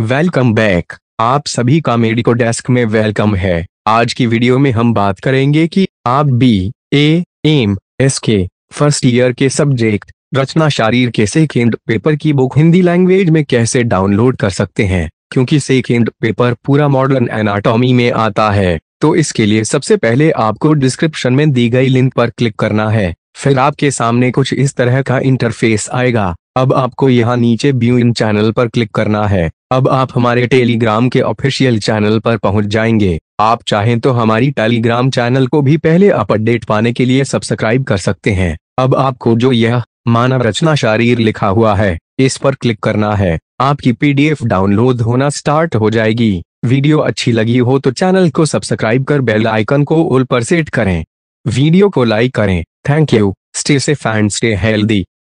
welcome back आप सभी का मेडिको डेस्क में वेलकम है आज की वीडियो में हम बात करेंगे कि आप बी ए एम एस के फर्स्ट ईयर के सब्जेक्ट रचना शारीर के सेकेंड पेपर की बुक हिंदी लैंग्वेज में कैसे डाउनलोड कर सकते हैं क्योंकि सेकेंड पेपर पूरा मॉडर्न एनाटॉमी में आता है तो इसके लिए सबसे पहले आपको डिस्क्रिप्शन में दी गई लिंक पर क्लिक करना है फिर आपके सामने कुछ इस तरह का इंटरफेस आएगा अब आपको यहाँ नीचे ब्यू इन चैनल पर क्लिक करना है अब आप हमारे टेलीग्राम के ऑफिशियल चैनल पर पहुंच जाएंगे आप चाहें तो हमारी टेलीग्राम चैनल को भी पहले आप अपडेट पाने के लिए सब्सक्राइब कर सकते हैं अब आपको जो यह मानव रचना शारीर लिखा हुआ है इस पर क्लिक करना है आपकी पीडीएफ डाउनलोड होना स्टार्ट हो जाएगी वीडियो अच्छी लगी हो तो चैनल को सब्सक्राइब कर बेल आइकन को ऊपर पर सेट करें वीडियो को लाइक करें thank you stay safe and stay healthy